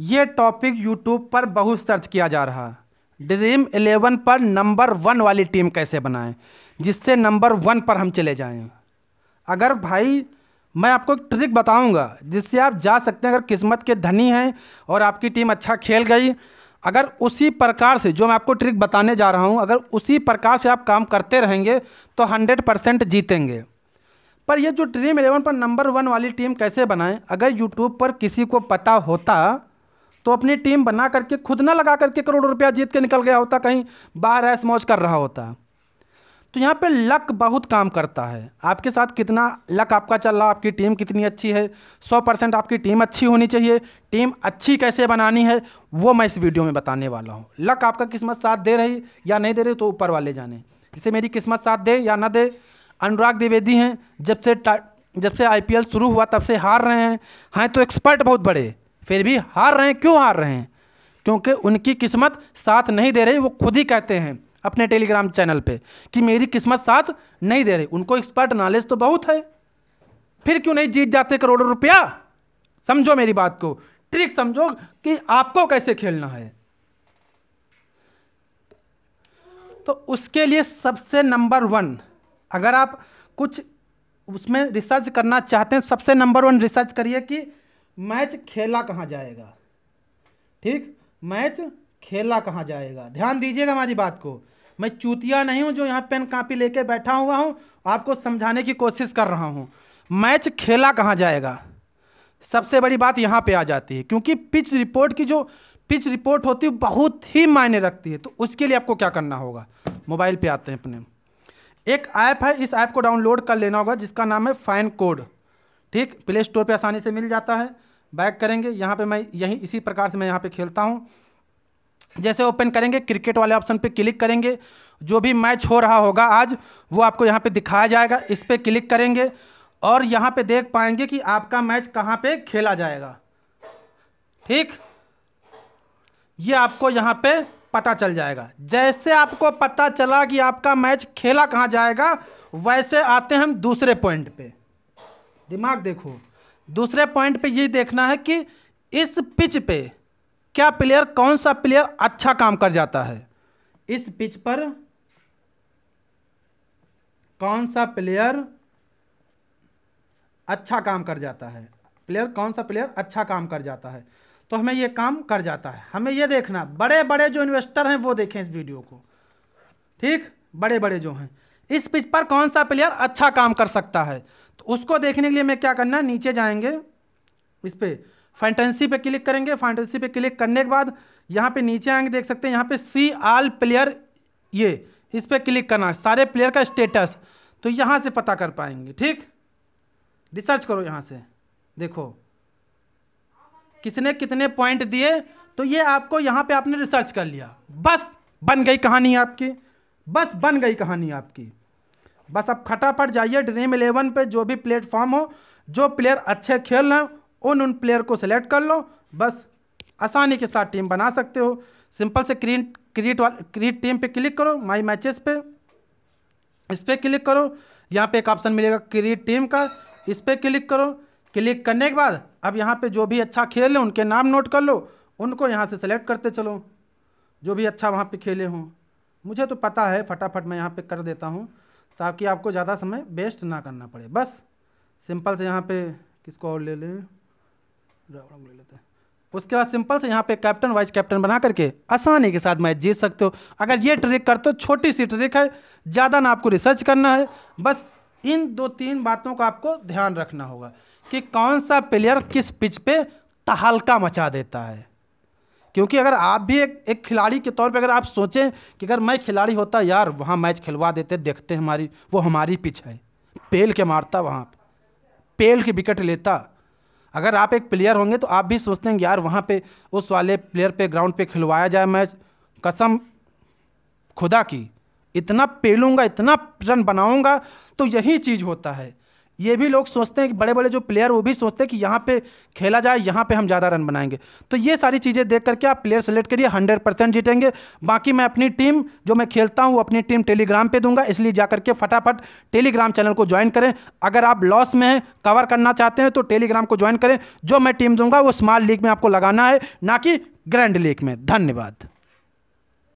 ये topic YouTube पर बहुत सर्च किया जा रहा ड्रीम इलेवन पर नंबर वन वाली टीम कैसे बनाएं जिससे नंबर वन पर हम चले जाएं अगर भाई मैं आपको एक ट्रिक बताऊंगा जिससे आप जा सकते हैं अगर किस्मत के धनी हैं और आपकी टीम अच्छा खेल गई अगर उसी प्रकार से जो मैं आपको ट्रिक बताने जा रहा हूं अगर उसी प्रकार से आप काम करते रहेंगे तो हंड्रेड परसेंट जीतेंगे पर यह जो ड्रीम इलेवन पर नंबर वन वाली टीम कैसे बनाएं अगर यूट्यूब पर किसी को पता होता तो अपनी टीम बना करके खुद ना लगा करके करोड़ों रुपया जीत के निकल गया होता कहीं बाहर ऐस मौज कर रहा होता तो यहाँ पे लक बहुत काम करता है आपके साथ कितना लक आपका चल रहा आपकी टीम कितनी अच्छी है सौ परसेंट आपकी टीम अच्छी होनी चाहिए टीम अच्छी कैसे बनानी है वो मैं इस वीडियो में बताने वाला हूँ लक आपका किस्मत साथ दे रही या नहीं दे रही तो ऊपर वाले जाने जिसे मेरी किस्मत साथ दे या ना दे अनुराग द्विवेदी हैं जब से जब से आई शुरू हुआ तब से हार रहे हैं हैं तो एक्सपर्ट बहुत बड़े फिर भी हार रहे हैं क्यों हार रहे हैं क्योंकि उनकी किस्मत साथ नहीं दे रही वो खुद ही कहते हैं अपने टेलीग्राम चैनल पे कि मेरी किस्मत साथ नहीं दे रही उनको एक्सपर्ट नॉलेज तो बहुत है फिर क्यों नहीं जीत जाते करोड़ों रुपया समझो मेरी बात को ट्रिक समझो कि आपको कैसे खेलना है तो उसके लिए सबसे नंबर वन अगर आप कुछ उसमें रिसर्च करना चाहते हैं सबसे नंबर वन रिसर्च करिए कि मैच खेला कहाँ जाएगा ठीक मैच खेला कहाँ जाएगा ध्यान दीजिएगा हमारी बात को मैं चूतिया नहीं हूँ जो यहाँ पेन कापी लेके बैठा हुआ हूँ आपको समझाने की कोशिश कर रहा हूँ मैच खेला कहाँ जाएगा सबसे बड़ी बात यहाँ पे आ जाती है क्योंकि पिच रिपोर्ट की जो पिच रिपोर्ट होती है बहुत ही मायने रखती है तो उसके लिए आपको क्या करना होगा मोबाइल पे आते हैं अपने एक ऐप है इस ऐप को डाउनलोड कर लेना होगा जिसका नाम है फाइन कोड ठीक प्ले स्टोर पर आसानी से मिल जाता है बैक करेंगे यहाँ पर मैं यही इसी प्रकार से मैं यहाँ पे खेलता हूँ जैसे ओपन करेंगे क्रिकेट वाले ऑप्शन पे क्लिक करेंगे जो भी मैच हो रहा होगा आज वो आपको यहाँ पे दिखाया जाएगा इस पर क्लिक करेंगे और यहाँ पे देख पाएंगे कि आपका मैच कहाँ पे खेला जाएगा ठीक ये आपको यहाँ पे पता चल जाएगा जैसे आपको पता चला कि आपका मैच खेला कहाँ जाएगा वैसे आते हैं हम दूसरे पॉइंट पे दिमाग देखो दूसरे पॉइंट पे ये देखना है कि इस पिच पे क्या प्लेयर कौन सा प्लेयर अच्छा काम कर जाता है इस पिच पर कौन सा प्लेयर अच्छा काम कर जाता है प्लेयर कौन सा प्लेयर अच्छा काम कर जाता है तो हमें ये काम कर जाता है हमें ये देखना बड़े बड़े जो इन्वेस्टर हैं वो देखें इस वीडियो को ठीक बड़े बड़े जो हैं इस पिच पर कौन सा प्लेयर अच्छा काम कर सकता है तो उसको देखने के लिए मैं क्या करना है नीचे जाएंगे इस पर फैंटेंसी पे क्लिक करेंगे फैंटेंसी पे क्लिक करने के बाद यहाँ पे नीचे आएंगे देख सकते हैं यहाँ पे सी आल प्लेयर ये इस पर क्लिक करना है सारे प्लेयर का स्टेटस तो यहाँ से पता कर पाएंगे ठीक रिसर्च करो यहाँ से देखो किसने कितने पॉइंट दिए तो ये आपको यहाँ पे आपने रिसर्च कर लिया बस बन गई कहानी आपकी बस बन गई कहानी आपकी बस अब खटाफट जाइए ड्रीम इलेवन पे जो भी प्लेटफॉर्म हो जो प्लेयर अच्छे खेल रहे हैं उन उन प्लेयर को सिलेक्ट कर लो बस आसानी के साथ टीम बना सकते हो सिंपल से क्रीट क्रीट वाल क्रीट टीम पे क्लिक करो माई मैचेस पे इस पर क्लिक करो यहाँ पे एक ऑप्शन मिलेगा क्रीट टीम का इस पर क्लिक करो क्लिक करने के बाद अब यहाँ पे जो भी अच्छा खेल है उनके नाम नोट कर लो उनको यहाँ से सेलेक्ट करते चलो जो भी अच्छा वहाँ पे खेले हों मुझे तो पता है फटाफट मैं यहाँ पे कर देता हूँ ताकि आपको ज़्यादा समय वेस्ट ना करना पड़े बस सिंपल से यहाँ पे किसको और ले लें रावण ले लेते हैं उसके बाद सिंपल से यहाँ पे कैप्टन वाइस कैप्टन बना करके आसानी के साथ मैच जीत सकते हो अगर ये ट्रिक करते हो छोटी सी ट्रिक है ज़्यादा ना आपको रिसर्च करना है बस इन दो तीन बातों का आपको ध्यान रखना होगा कि कौन सा प्लेयर किस पिच पे तहलका मचा देता है क्योंकि अगर आप भी एक एक खिलाड़ी के तौर पे अगर आप सोचें कि अगर मैं खिलाड़ी होता यार वहाँ मैच खिलवा देते देखते हमारी वो हमारी पिच है पेल के मारता वहाँ पे पेल की विकेट लेता अगर आप एक प्लेयर होंगे तो आप भी सोचते हैं यार वहाँ पे उस वाले प्लेयर पे ग्राउंड पे खिलवाया जाए मैच कसम खुदा की इतना पेलूंगा इतना रन बनाऊंगा तो यही चीज़ होता है ये भी लोग सोचते हैं कि बड़े बड़े जो प्लेयर वो भी सोचते हैं कि यहाँ पे खेला जाए यहाँ पे हम ज़्यादा रन बनाएंगे तो ये सारी चीज़ें देख करके आप प्लेयर सेलेक्ट करिए हंड्रेड परसेंट जीतेंगे बाकी मैं अपनी टीम जो मैं खेलता हूँ अपनी टीम टेलीग्राम पर दूंगा इसलिए जा करके फटाफट टेलीग्राम चैनल को ज्वाइन करें अगर आप लॉस में हैं कवर करना चाहते हैं तो टेलीग्राम को ज्वाइन करें जो मैं टीम दूंगा वो स्मॉल लीग में आपको लगाना है ना कि ग्रैंड लीग में धन्यवाद